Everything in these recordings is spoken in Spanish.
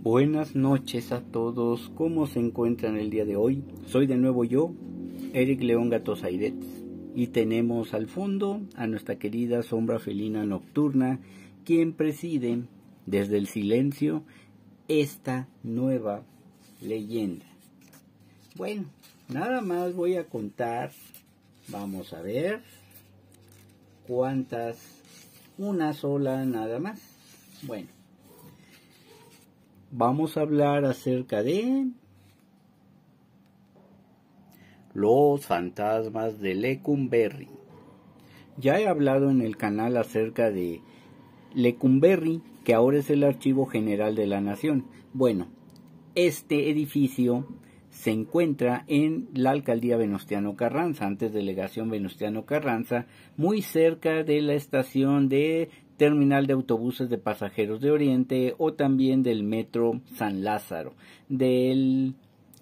Buenas noches a todos, ¿cómo se encuentran el día de hoy? Soy de nuevo yo, Eric León Gatos Airetes y tenemos al fondo a nuestra querida sombra felina nocturna, quien preside desde el silencio esta nueva leyenda. Bueno, nada más voy a contar, vamos a ver cuántas, una sola nada más. Bueno vamos a hablar acerca de los fantasmas de Lecumberri. Ya he hablado en el canal acerca de Lecumberri, que ahora es el Archivo General de la Nación. Bueno, este edificio se encuentra en la alcaldía Venustiano Carranza, antes delegación Venustiano Carranza, muy cerca de la estación de terminal de autobuses de pasajeros de Oriente o también del Metro San Lázaro, del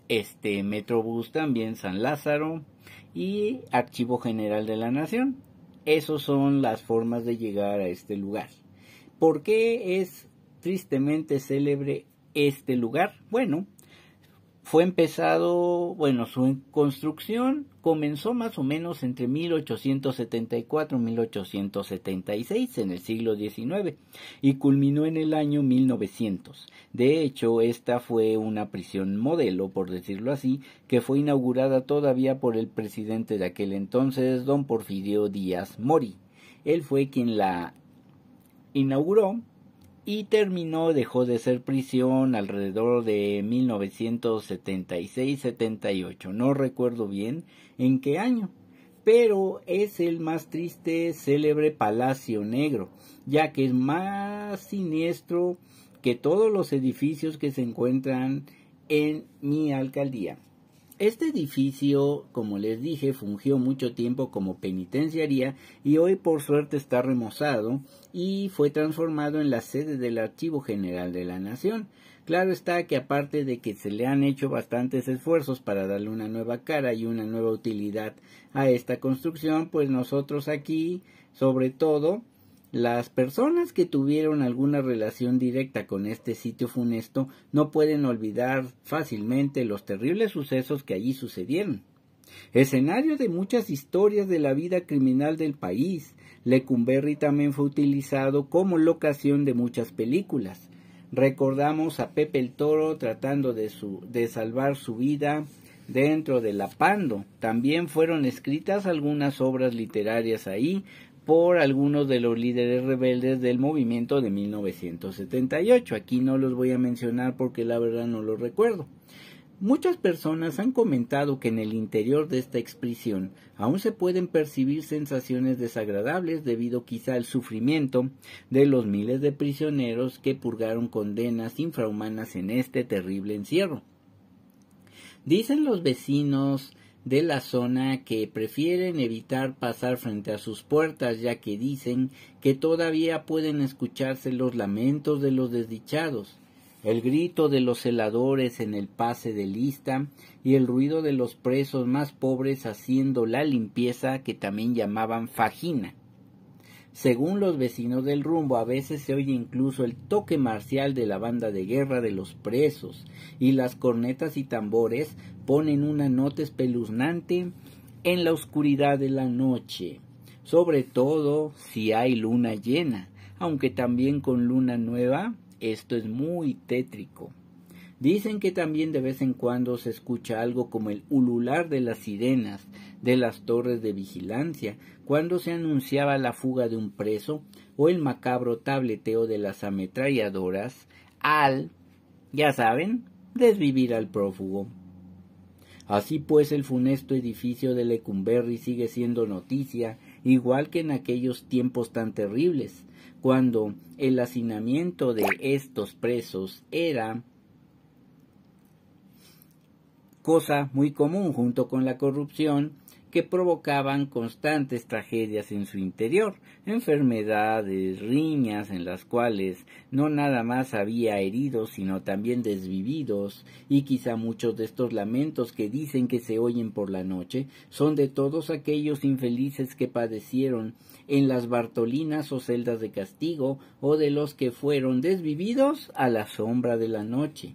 este Metrobús también San Lázaro y Archivo General de la Nación. Esas son las formas de llegar a este lugar. ¿Por qué es tristemente célebre este lugar? Bueno, fue empezado, bueno, su construcción comenzó más o menos entre 1874 y 1876 en el siglo XIX y culminó en el año 1900. De hecho, esta fue una prisión modelo, por decirlo así, que fue inaugurada todavía por el presidente de aquel entonces, don Porfirio Díaz Mori. Él fue quien la inauguró y terminó, dejó de ser prisión alrededor de 1976-78, no recuerdo bien en qué año, pero es el más triste célebre Palacio Negro, ya que es más siniestro que todos los edificios que se encuentran en mi alcaldía. Este edificio, como les dije, fungió mucho tiempo como penitenciaría y hoy por suerte está remozado y fue transformado en la sede del Archivo General de la Nación. Claro está que aparte de que se le han hecho bastantes esfuerzos para darle una nueva cara y una nueva utilidad a esta construcción, pues nosotros aquí, sobre todo, las personas que tuvieron alguna relación directa con este sitio funesto no pueden olvidar fácilmente los terribles sucesos que allí sucedieron. Escenario de muchas historias de la vida criminal del país, Lecumberri también fue utilizado como locación de muchas películas. Recordamos a Pepe el Toro tratando de, de salvar su vida dentro de la Pando. También fueron escritas algunas obras literarias ahí, por algunos de los líderes rebeldes del movimiento de 1978. Aquí no los voy a mencionar porque la verdad no los recuerdo. Muchas personas han comentado que en el interior de esta exprisión aún se pueden percibir sensaciones desagradables debido quizá al sufrimiento de los miles de prisioneros que purgaron condenas infrahumanas en este terrible encierro. Dicen los vecinos de la zona que prefieren evitar pasar frente a sus puertas ya que dicen que todavía pueden escucharse los lamentos de los desdichados, el grito de los celadores en el pase de lista y el ruido de los presos más pobres haciendo la limpieza que también llamaban fajina. Según los vecinos del rumbo, a veces se oye incluso el toque marcial de la banda de guerra de los presos, y las cornetas y tambores ponen una nota espeluznante en la oscuridad de la noche, sobre todo si hay luna llena, aunque también con luna nueva esto es muy tétrico. Dicen que también de vez en cuando se escucha algo como el ulular de las sirenas de las torres de vigilancia cuando se anunciaba la fuga de un preso o el macabro tableteo de las ametralladoras al, ya saben, desvivir al prófugo. Así pues el funesto edificio de Lecumberri sigue siendo noticia, igual que en aquellos tiempos tan terribles, cuando el hacinamiento de estos presos era cosa muy común junto con la corrupción que provocaban constantes tragedias en su interior, enfermedades, riñas en las cuales no nada más había heridos, sino también desvividos, y quizá muchos de estos lamentos que dicen que se oyen por la noche son de todos aquellos infelices que padecieron en las Bartolinas o celdas de castigo, o de los que fueron desvividos a la sombra de la noche.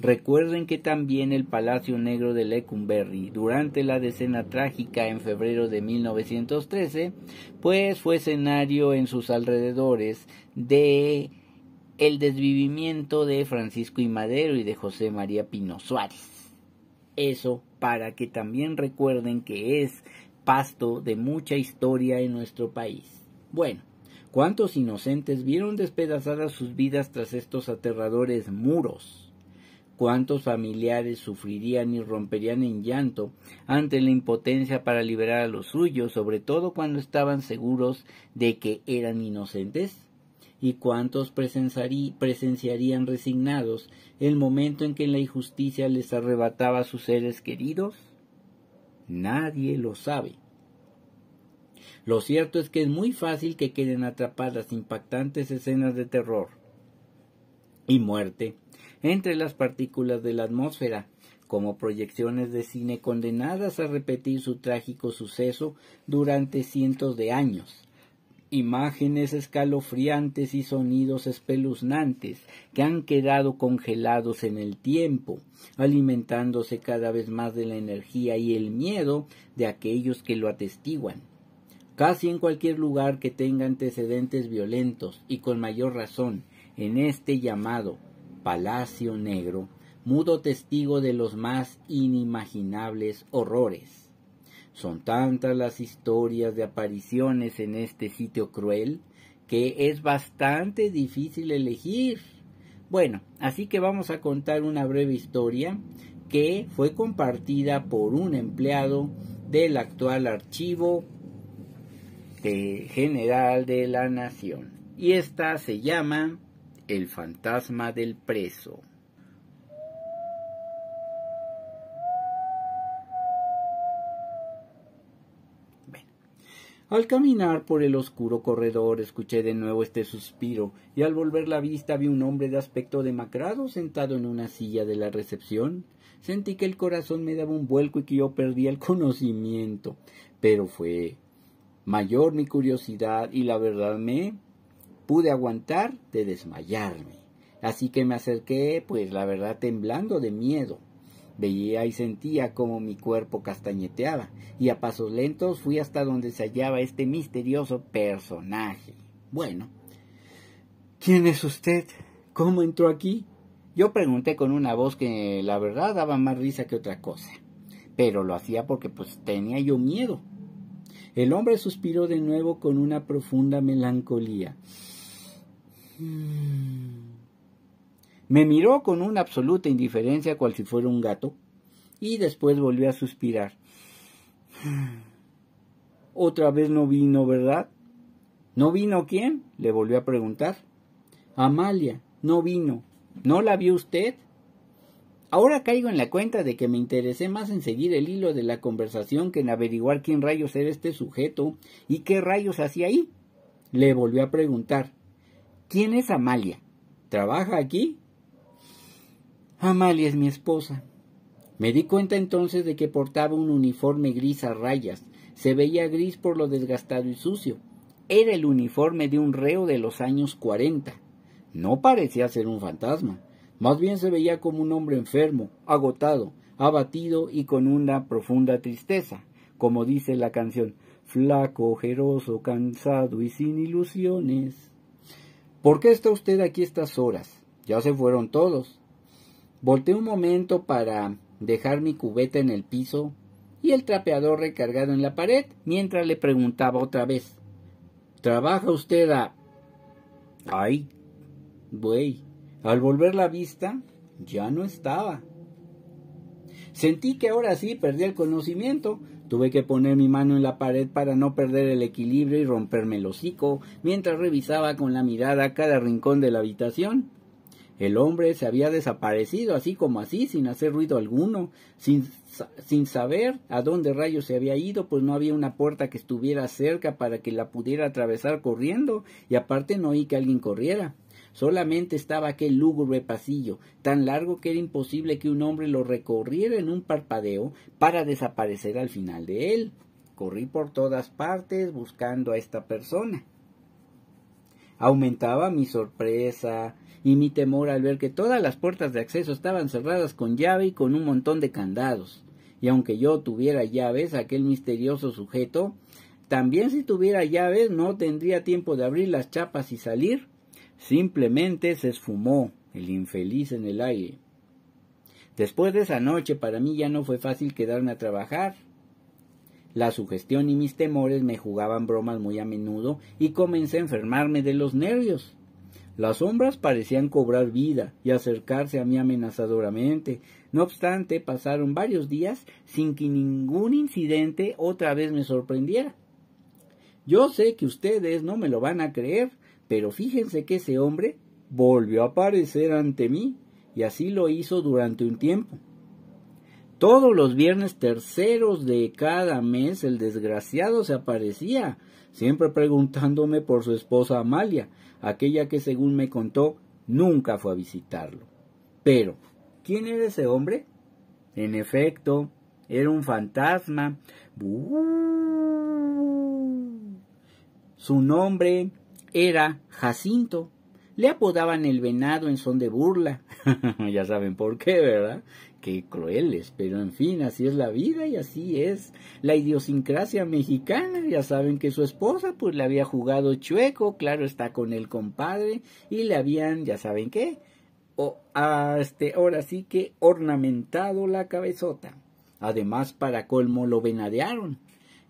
Recuerden que también el Palacio Negro de Lecumberri, durante la decena trágica en febrero de 1913, pues fue escenario en sus alrededores de el desvivimiento de Francisco y Madero y de José María Pino Suárez. Eso para que también recuerden que es pasto de mucha historia en nuestro país. Bueno, ¿cuántos inocentes vieron despedazadas sus vidas tras estos aterradores muros? cuántos familiares sufrirían y romperían en llanto ante la impotencia para liberar a los suyos, sobre todo cuando estaban seguros de que eran inocentes, y cuántos presenciarían resignados el momento en que la injusticia les arrebataba a sus seres queridos. Nadie lo sabe. Lo cierto es que es muy fácil que queden atrapadas impactantes escenas de terror y muerte entre las partículas de la atmósfera, como proyecciones de cine condenadas a repetir su trágico suceso durante cientos de años imágenes escalofriantes y sonidos espeluznantes que han quedado congelados en el tiempo, alimentándose cada vez más de la energía y el miedo de aquellos que lo atestiguan. Casi en cualquier lugar que tenga antecedentes violentos, y con mayor razón, en este llamado Palacio Negro, mudo testigo de los más inimaginables horrores. Son tantas las historias de apariciones en este sitio cruel que es bastante difícil elegir. Bueno, así que vamos a contar una breve historia que fue compartida por un empleado del actual archivo general de la nación. Y esta se llama el fantasma del preso. Al caminar por el oscuro corredor escuché de nuevo este suspiro y al volver la vista vi un hombre de aspecto demacrado sentado en una silla de la recepción. Sentí que el corazón me daba un vuelco y que yo perdía el conocimiento, pero fue mayor mi curiosidad y la verdad me pude aguantar de desmayarme. Así que me acerqué, pues la verdad temblando de miedo. Veía y sentía como mi cuerpo castañeteaba, y a pasos lentos fui hasta donde se hallaba este misterioso personaje. Bueno, ¿quién es usted? ¿Cómo entró aquí? Yo pregunté con una voz que la verdad daba más risa que otra cosa, pero lo hacía porque pues tenía yo miedo. El hombre suspiró de nuevo con una profunda melancolía. Mm. Me miró con una absoluta indiferencia cual si fuera un gato y después volvió a suspirar. Otra vez no vino, ¿verdad? ¿No vino quién? le volvió a preguntar. Amalia, no vino. ¿No la vio usted? Ahora caigo en la cuenta de que me interesé más en seguir el hilo de la conversación que en averiguar quién rayos era este sujeto y qué rayos hacía ahí. Le volvió a preguntar. ¿Quién es Amalia? ¿Trabaja aquí? Amalia es mi esposa. Me di cuenta entonces de que portaba un uniforme gris a rayas. Se veía gris por lo desgastado y sucio. Era el uniforme de un reo de los años cuarenta. No parecía ser un fantasma. Más bien se veía como un hombre enfermo, agotado, abatido y con una profunda tristeza, como dice la canción, flaco, ojeroso, cansado y sin ilusiones. ¿Por qué está usted aquí estas horas? Ya se fueron todos. Volté un momento para dejar mi cubeta en el piso y el trapeador recargado en la pared mientras le preguntaba otra vez. ¿Trabaja usted a... Ay, güey. Al volver la vista, ya no estaba. Sentí que ahora sí perdí el conocimiento, Tuve que poner mi mano en la pared para no perder el equilibrio y romperme el hocico mientras revisaba con la mirada cada rincón de la habitación. El hombre se había desaparecido así como así, sin hacer ruido alguno, sin, saber a dónde rayos se había ido, pues no había una puerta que estuviera cerca para que la pudiera atravesar corriendo, y aparte no oí que alguien corriera. Solamente estaba aquel lúgubre pasillo, tan largo que era imposible que un hombre lo recorriera en un parpadeo para desaparecer al final de él. Corrí por todas partes buscando a esta persona. Aumentaba mi sorpresa y mi temor al ver que todas las puertas de acceso estaban cerradas con llave y con un montón de candados. Y aunque yo tuviera llaves, aquel misterioso sujeto, también si tuviera llaves no tendría tiempo de abrir las chapas y salir, Simplemente se esfumó el infeliz en el aire. Después de esa noche para mí ya no fue fácil quedarme a trabajar. La sugestión y mis temores me jugaban bromas muy a menudo y comencé a enfermarme de los nervios. Las sombras parecían cobrar vida y acercarse a mí amenazadoramente. No obstante, pasaron varios días sin que ningún incidente otra vez me sorprendiera. Yo sé que ustedes no me lo van a creer, pero fíjense que ese hombre volvió a aparecer ante mí y así lo hizo durante un tiempo. Todos los viernes terceros de cada mes el desgraciado se aparecía, siempre preguntándome por su esposa Amalia, aquella que según me contó nunca fue a visitarlo. Pero, ¿quién era ese hombre? En efecto, era un fantasma. Su nombre era Jacinto. Le apodaban el venado en son de burla. ya saben por qué, ¿verdad? Qué crueles, pero en fin, así es la vida y así es la idiosincrasia mexicana. Ya saben que su esposa pues le había jugado chueco, claro está con el compadre, y le habían, ya saben qué, o, este, ahora sí que ornamentado la cabezota. Además, para colmo lo venadearon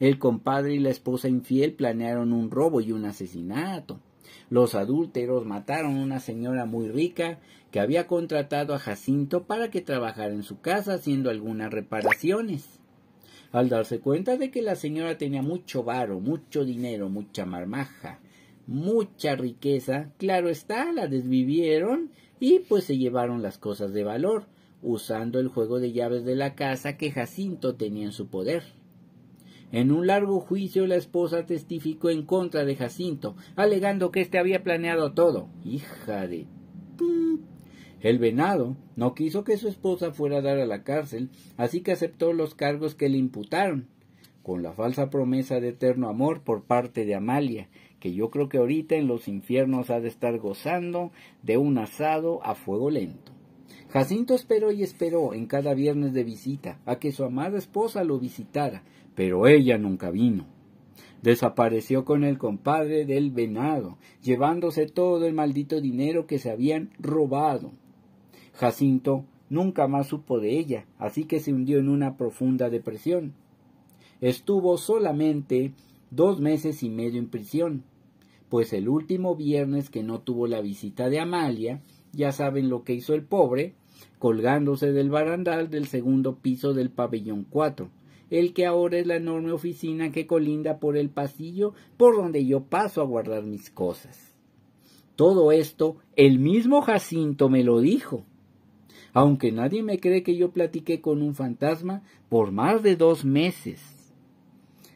el compadre y la esposa infiel planearon un robo y un asesinato. Los adúlteros mataron a una señora muy rica que había contratado a Jacinto para que trabajara en su casa haciendo algunas reparaciones. Al darse cuenta de que la señora tenía mucho varo, mucho dinero, mucha marmaja, mucha riqueza, claro está, la desvivieron y pues se llevaron las cosas de valor, usando el juego de llaves de la casa que Jacinto tenía en su poder. En un largo juicio la esposa testificó en contra de Jacinto, alegando que éste había planeado todo. Hija de... El venado no quiso que su esposa fuera a dar a la cárcel, así que aceptó los cargos que le imputaron, con la falsa promesa de eterno amor por parte de Amalia, que yo creo que ahorita en los infiernos ha de estar gozando de un asado a fuego lento. Jacinto esperó y esperó en cada viernes de visita a que su amada esposa lo visitara, pero ella nunca vino. Desapareció con el compadre del venado, llevándose todo el maldito dinero que se habían robado. Jacinto nunca más supo de ella, así que se hundió en una profunda depresión. Estuvo solamente dos meses y medio en prisión, pues el último viernes que no tuvo la visita de Amalia, ya saben lo que hizo el pobre, colgándose del barandal del segundo piso del pabellón 4, el que ahora es la enorme oficina que colinda por el pasillo por donde yo paso a guardar mis cosas. Todo esto el mismo Jacinto me lo dijo. Aunque nadie me cree que yo platiqué con un fantasma por más de dos meses.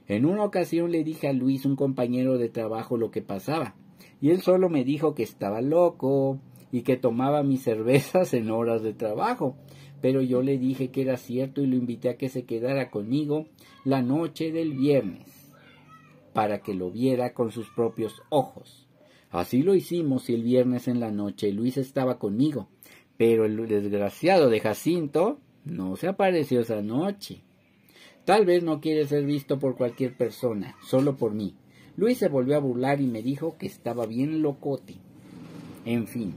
En una ocasión le dije a Luis, un compañero de trabajo, lo que pasaba, y él solo me dijo que estaba loco, y que tomaba mis cervezas en horas de trabajo. Pero yo le dije que era cierto y lo invité a que se quedara conmigo la noche del viernes para que lo viera con sus propios ojos. Así lo hicimos y el viernes en la noche Luis estaba conmigo, pero el desgraciado de Jacinto no se apareció esa noche. Tal vez no quiere ser visto por cualquier persona, solo por mí. Luis se volvió a burlar y me dijo que estaba bien locote. En fin,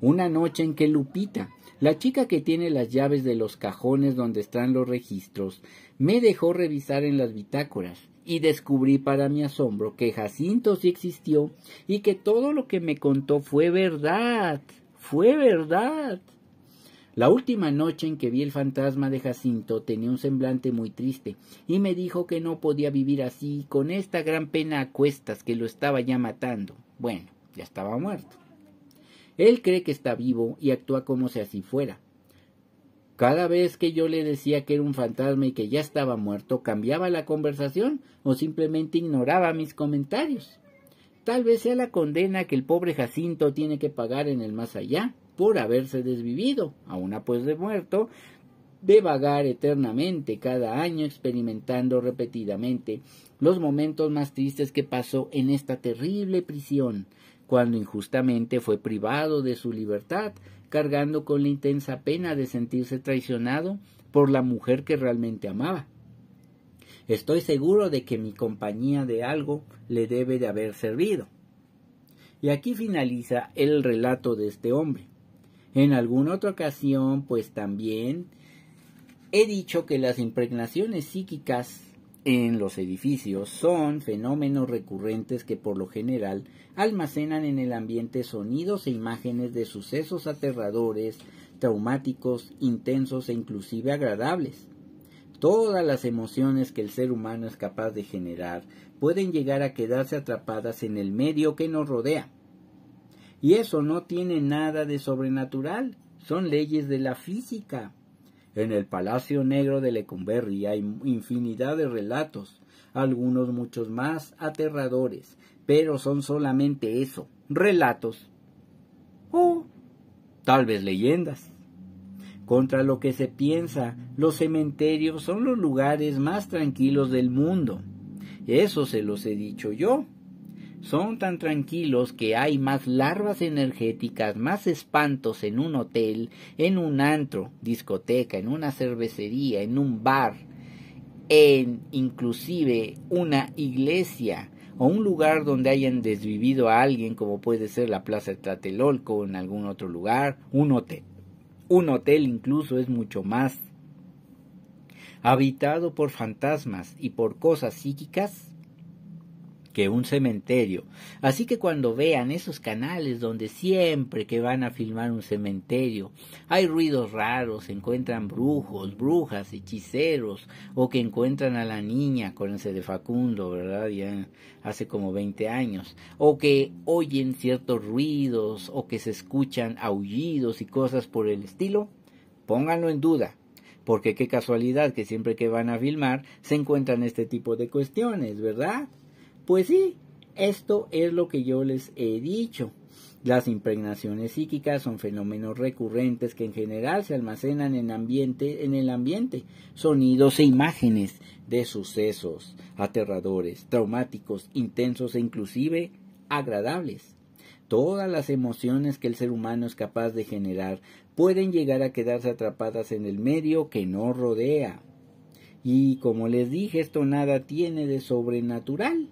una noche en que Lupita, la chica que tiene las llaves de los cajones donde están los registros, me dejó revisar en las bitácoras y descubrí para mi asombro que Jacinto sí existió y que todo lo que me contó fue verdad, fue verdad. La última noche en que vi el fantasma de Jacinto tenía un semblante muy triste y me dijo que no podía vivir así con esta gran pena a cuestas que lo estaba ya matando. Bueno, ya estaba muerto. Él cree que está vivo y actúa como si así fuera. Cada vez que yo le decía que era un fantasma y que ya estaba muerto, cambiaba la conversación o simplemente ignoraba mis comentarios. Tal vez sea la condena que el pobre Jacinto tiene que pagar en el más allá por haberse desvivido, aun pues de muerto, de vagar eternamente cada año experimentando repetidamente los momentos más tristes que pasó en esta terrible prisión, cuando injustamente fue privado de su libertad, cargando con la intensa pena de sentirse traicionado por la mujer que realmente amaba. Estoy seguro de que mi compañía de algo le debe de haber servido. Y aquí finaliza el relato de este hombre. En alguna otra ocasión, pues también he dicho que las impregnaciones psíquicas en los edificios son fenómenos recurrentes que por lo general almacenan en el ambiente sonidos e imágenes de sucesos aterradores, traumáticos, intensos e inclusive agradables. Todas las emociones que el ser humano es capaz de generar pueden llegar a quedarse atrapadas en el medio que nos rodea. Y eso no tiene nada de sobrenatural, son leyes de la física. En el Palacio Negro de Lecumberri hay infinidad de relatos, algunos muchos más aterradores, pero son solamente eso, relatos o tal vez leyendas. Contra lo que se piensa, los cementerios son los lugares más tranquilos del mundo. Eso se los he dicho yo son tan tranquilos que hay más larvas energéticas, más espantos en un hotel, en un antro, discoteca, en una cervecería, en un bar, en inclusive una iglesia o un lugar donde hayan desvivido a alguien como puede ser la Plaza de Tlatelolco o en algún otro lugar, un hotel. Un hotel incluso es mucho más habitado por fantasmas y por cosas psíquicas que un cementerio. Así que cuando vean esos canales donde siempre que van a filmar un cementerio hay ruidos raros, encuentran brujos, brujas, hechiceros o que encuentran a la niña, ese de Facundo, ¿verdad? Ya hace como 20 años, o que oyen ciertos ruidos o que se escuchan aullidos y cosas por el estilo, pónganlo en duda porque qué casualidad que siempre que van a filmar se encuentran este tipo de cuestiones, ¿verdad? Pues sí, esto es lo que yo les he dicho. Las impregnaciones psíquicas son fenómenos recurrentes que en general se almacenan en, ambiente, en el ambiente, sonidos e imágenes de sucesos aterradores, traumáticos, intensos e inclusive agradables. Todas las emociones que el ser humano es capaz de generar pueden llegar a quedarse atrapadas en el medio que no rodea. Y como les dije, esto nada tiene de sobrenatural.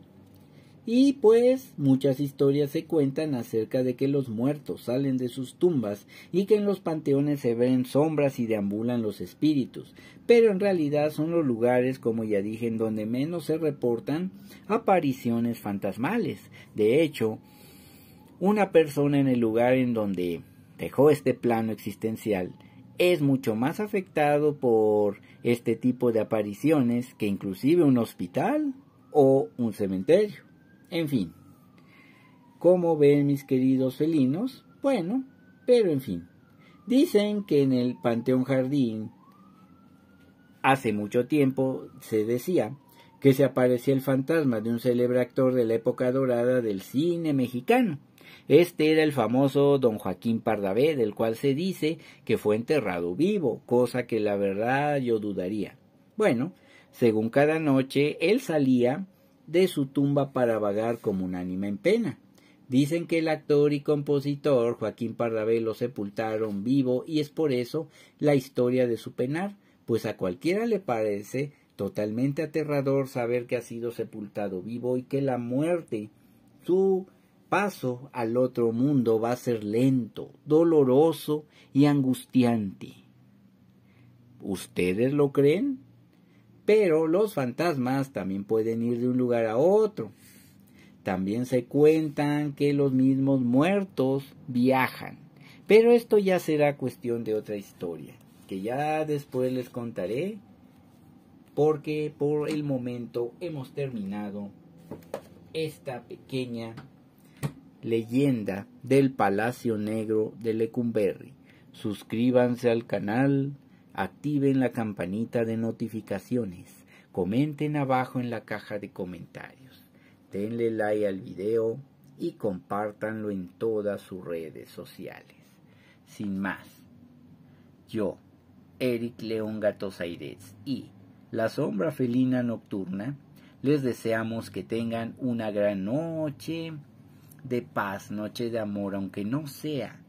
Y pues muchas historias se cuentan acerca de que los muertos salen de sus tumbas y que en los panteones se ven sombras y deambulan los espíritus, pero en realidad son los lugares, como ya dije, en donde menos se reportan apariciones fantasmales. De hecho, una persona en el lugar en donde dejó este plano existencial es mucho más afectado por este tipo de apariciones que inclusive un hospital o un cementerio. En fin. ¿Cómo ven mis queridos felinos? Bueno, pero en fin. Dicen que en el Panteón Jardín hace mucho tiempo se decía que se aparecía el fantasma de un célebre actor de la época dorada del cine mexicano. Este era el famoso don Joaquín Pardavé, del cual se dice que fue enterrado vivo, cosa que la verdad yo dudaría. Bueno, según cada noche, él salía de su tumba para vagar como un ánima en pena. Dicen que el actor y compositor Joaquín Pardavé lo sepultaron vivo y es por eso la historia de su penar, pues a cualquiera le parece totalmente aterrador saber que ha sido sepultado vivo y que la muerte, su paso al otro mundo va a ser lento, doloroso y angustiante. ¿Ustedes lo creen? Pero los fantasmas también pueden ir de un lugar a otro. También se cuentan que los mismos muertos viajan. Pero esto ya será cuestión de otra historia, que ya después les contaré, porque por el momento hemos terminado esta pequeña leyenda del Palacio Negro de Lecumberri. Suscríbanse al canal, activen la campanita de notificaciones, comenten abajo en la caja de comentarios, denle like al video y compártanlo en todas sus redes sociales. Sin más, yo, Eric León Aires y La Sombra Felina Nocturna, les deseamos que tengan una gran noche de paz, noche de amor, aunque no sea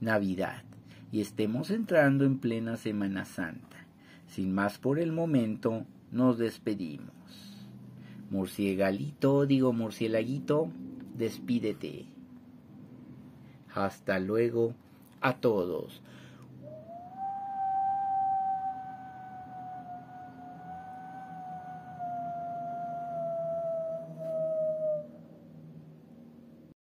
Navidad y estemos entrando en plena Semana Santa. Sin más por el momento, nos despedimos. Murciegalito, digo murciélaguito, despídete. Hasta luego a todos.